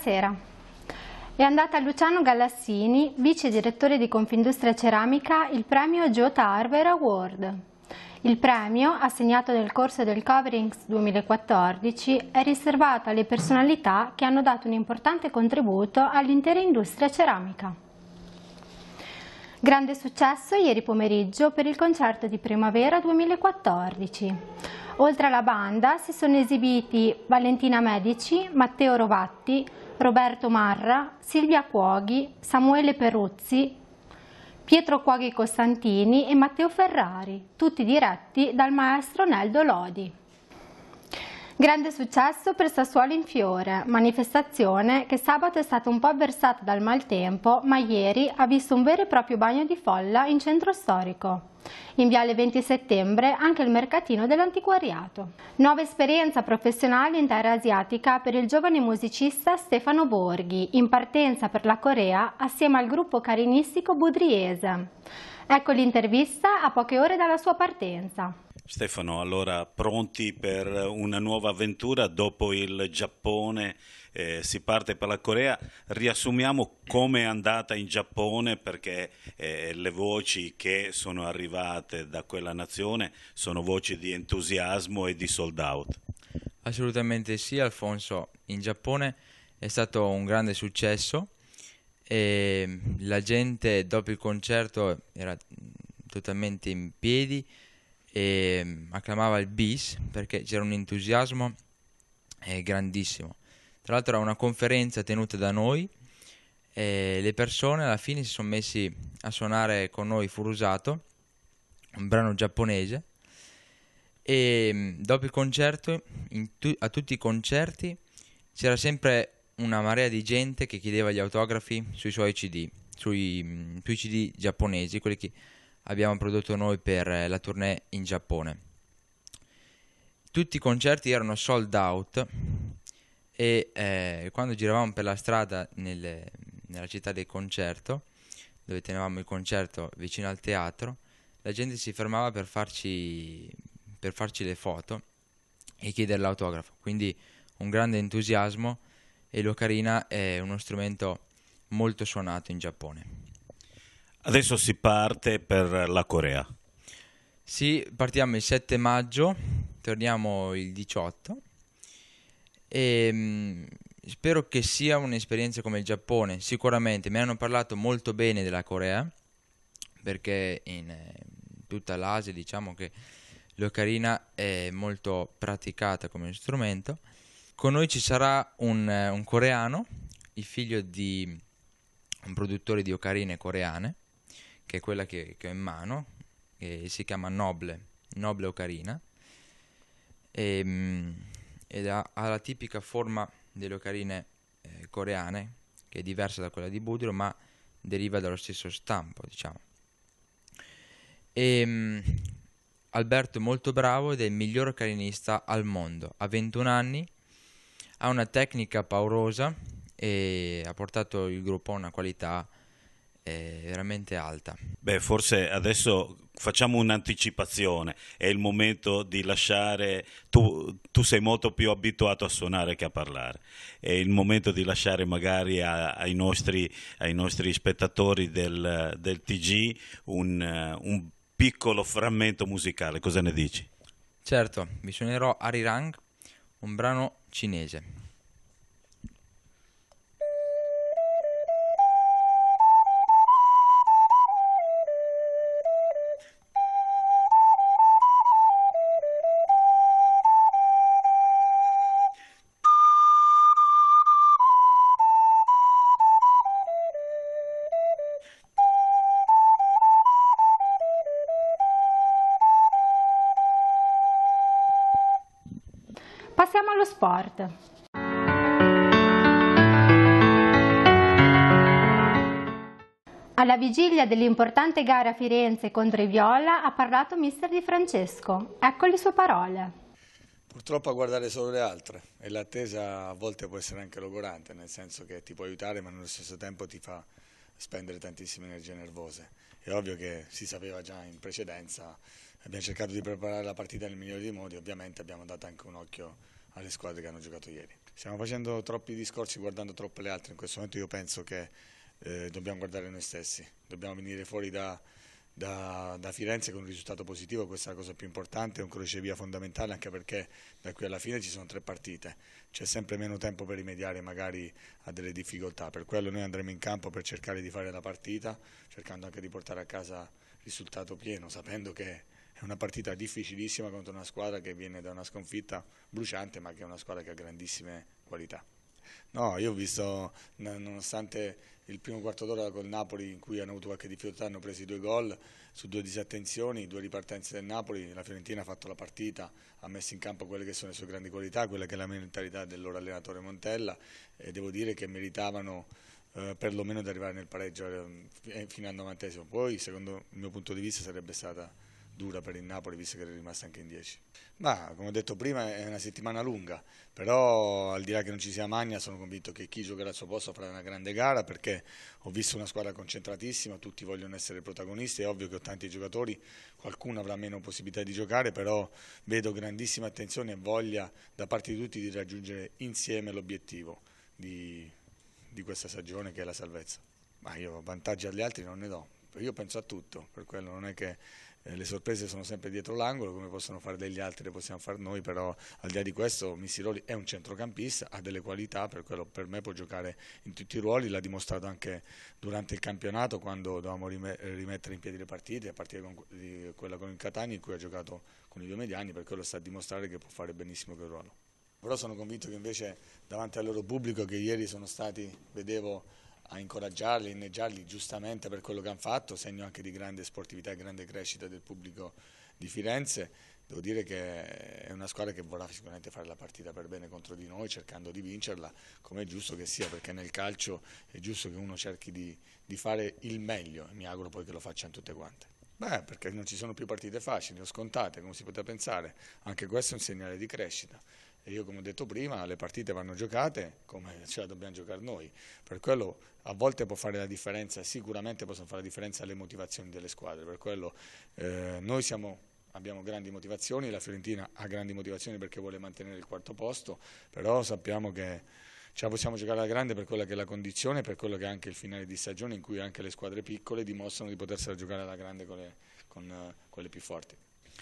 Buonasera. È andata a Luciano Gallassini, vice direttore di Confindustria Ceramica, il premio Giota Harver Award. Il premio, assegnato nel corso del Coverings 2014, è riservato alle personalità che hanno dato un importante contributo all'intera industria ceramica. Grande successo ieri pomeriggio per il concerto di primavera 2014. Oltre alla banda si sono esibiti Valentina Medici, Matteo Rovatti, Roberto Marra, Silvia Cuoghi, Samuele Peruzzi, Pietro Cuoghi Costantini e Matteo Ferrari, tutti diretti dal maestro Neldo Lodi. Grande successo per Sassuolo in Fiore, manifestazione che sabato è stata un po' avversata dal maltempo, ma ieri ha visto un vero e proprio bagno di folla in centro storico. In Viale 20 Settembre anche il mercatino dell'antiquariato. Nuova esperienza professionale in terra asiatica per il giovane musicista Stefano Borghi, in partenza per la Corea assieme al gruppo carinistico budriese. Ecco l'intervista a poche ore dalla sua partenza. Stefano, allora pronti per una nuova avventura dopo il Giappone? Eh, si parte per la Corea. Riassumiamo come è andata in Giappone perché eh, le voci che sono arrivate da quella nazione sono voci di entusiasmo e di sold out. Assolutamente sì, Alfonso. In Giappone è stato un grande successo e la gente dopo il concerto era totalmente in piedi e mm, acclamava il bis perché c'era un entusiasmo eh, grandissimo. Tra l'altro era una conferenza tenuta da noi e le persone alla fine si sono messi a suonare con noi Furusato, un brano giapponese e mm, dopo il concerto, tu- a tutti i concerti c'era sempre una marea di gente che chiedeva gli autografi sui suoi CD, sui, mm, sui CD giapponesi, quelli che abbiamo prodotto noi per eh, la tournée in Giappone. Tutti i concerti erano sold out e eh, quando giravamo per la strada nel, nella città del concerto, dove tenevamo il concerto vicino al teatro, la gente si fermava per farci, per farci le foto e chiedere l'autografo. Quindi un grande entusiasmo e l'ocarina è uno strumento molto suonato in Giappone. Adesso si parte per la Corea. Sì, partiamo il 7 maggio, torniamo il 18 e ehm, spero che sia un'esperienza come il Giappone, sicuramente mi hanno parlato molto bene della Corea perché in eh, tutta l'Asia diciamo che l'ocarina è molto praticata come strumento. Con noi ci sarà un, eh, un coreano, il figlio di un produttore di ocarine coreane che è quella che, che ho in mano, che si chiama Noble, Noble Ocarina, e, ehm, ed ha, ha, la tipica forma delle ocarine eh, coreane, che è diversa da quella di Budro, ma deriva dallo stesso stampo, diciamo. E, ehm, Alberto è molto bravo ed è il miglior ocarinista al mondo. Ha 21 anni, ha una tecnica paurosa e ha portato il gruppo a una qualità è veramente alta. Beh, forse adesso facciamo un'anticipazione, è il momento di lasciare, tu, tu, sei molto più abituato a suonare che a parlare, è il momento di lasciare magari a, ai, nostri, ai, nostri, spettatori del, del TG un, un piccolo frammento musicale, cosa ne dici? Certo, vi suonerò Arirang, un brano cinese. Passiamo allo sport. Alla vigilia dell'importante gara a Firenze contro i Viola ha parlato mister Di Francesco. Ecco le sue parole. Purtroppo a guardare solo le altre e l'attesa a volte può essere anche logorante, nel senso che ti può aiutare ma nello stesso tempo ti fa spendere tantissime energie nervose. È ovvio che si sapeva già in precedenza, abbiamo cercato di preparare la partita nel migliore dei modi, ovviamente abbiamo dato anche un occhio alle squadre che hanno giocato ieri. Stiamo facendo troppi discorsi guardando troppe le altre, in questo momento io penso che eh, dobbiamo guardare noi stessi, dobbiamo venire fuori da, da, da, Firenze con un risultato positivo, questa è la cosa più importante, è un crocevia fondamentale anche perché da qui alla fine ci sono tre partite, c'è sempre meno tempo per rimediare magari a delle difficoltà, per quello noi andremo in campo per cercare di fare la partita, cercando anche di portare a casa risultato pieno, sapendo che è una partita difficilissima contro una squadra che viene da una sconfitta bruciante ma che è una squadra che ha grandissime qualità. No, io ho visto, nonostante il primo quarto d'ora col Napoli in cui hanno avuto qualche difficoltà, hanno preso i due gol su due disattenzioni, due ripartenze del Napoli, la Fiorentina ha fatto la partita, ha messo in campo quelle che sono le sue grandi qualità, quella che è la mentalità del loro allenatore Montella e devo dire che meritavano eh, perlomeno di arrivare nel pareggio eh, fino al novantesimo. Poi, secondo il mio punto di vista, sarebbe stata dura per il Napoli visto che è rimasta anche in 10. Ma come ho detto prima è una settimana lunga, però al di là che non ci sia Magna sono convinto che chi giocherà al suo posto farà una grande gara perché ho visto una squadra concentratissima, tutti vogliono essere protagonisti, è ovvio che ho tanti giocatori, qualcuno avrà meno possibilità di giocare, però vedo grandissima attenzione e voglia da parte di tutti di raggiungere insieme l'obiettivo di, di questa stagione che è la salvezza. Ma io vantaggi agli altri non ne do, io penso a tutto, per quello non è che eh, le sorprese sono sempre dietro l'angolo, come possono fare degli altri le possiamo fare noi, però al di là di questo Missiroli è un centrocampista, ha delle qualità, per, quello, per me può giocare in tutti i ruoli, l'ha dimostrato anche durante il campionato quando dovevamo rimettere in piedi le partite, a partire con quella con il Catania in cui ha giocato con i due mediani, per quello sta a dimostrare che può fare benissimo quel ruolo. Però sono convinto che invece davanti al loro pubblico che ieri sono stati, vedevo a incoraggiarli, a inneggiarli giustamente per quello che hanno fatto, segno anche di grande sportività e grande crescita del pubblico di Firenze. Devo dire che è una squadra che vorrà sicuramente fare la partita per bene contro di noi, cercando di vincerla, come è giusto che sia, perché nel calcio è giusto che uno cerchi di, di fare il meglio e mi auguro poi che lo facciano tutte quante. Beh, perché non ci sono più partite facili o scontate, come si poteva pensare. Anche questo è un segnale di crescita. E io come ho detto prima, le partite vanno giocate come ce la dobbiamo giocare noi, per quello a volte può fare la differenza, sicuramente possono fare la differenza le motivazioni delle squadre, per quello eh, noi siamo abbiamo grandi motivazioni, la Fiorentina ha grandi motivazioni perché vuole mantenere il quarto posto, però sappiamo che ce la possiamo giocare alla grande per quella che è la condizione, per quello che è anche il finale di stagione in cui anche le squadre piccole dimostrano di potersela giocare alla grande con le, con, con eh, le più forti.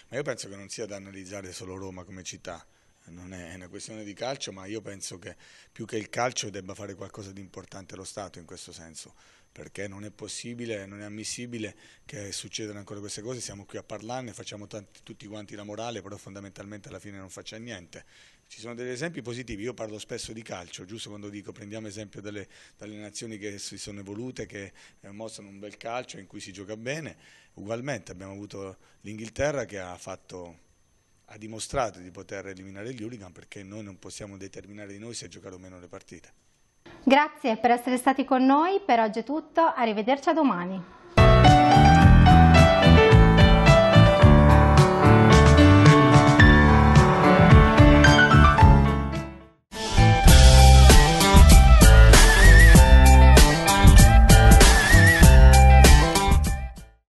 Ma io penso che non sia da analizzare solo Roma come città, non è una questione di calcio, ma io penso che più che il calcio debba fare qualcosa di importante lo Stato in questo senso, perché non è possibile, non è ammissibile che succedano ancora queste cose, siamo qui a parlarne, facciamo tanti, tutti quanti la morale, però fondamentalmente alla fine non faccia niente. Ci sono degli esempi positivi, io parlo spesso di calcio, giusto quando dico prendiamo esempio dalle, dalle nazioni che si sono evolute, che eh, mostrano un bel calcio in cui si gioca bene, ugualmente abbiamo avuto l'Inghilterra che ha fatto ha dimostrato di poter eliminare gli hooligan perché noi non possiamo determinare di noi se giocare o meno le partite. Grazie per essere stati con noi, per oggi è tutto, arrivederci a domani.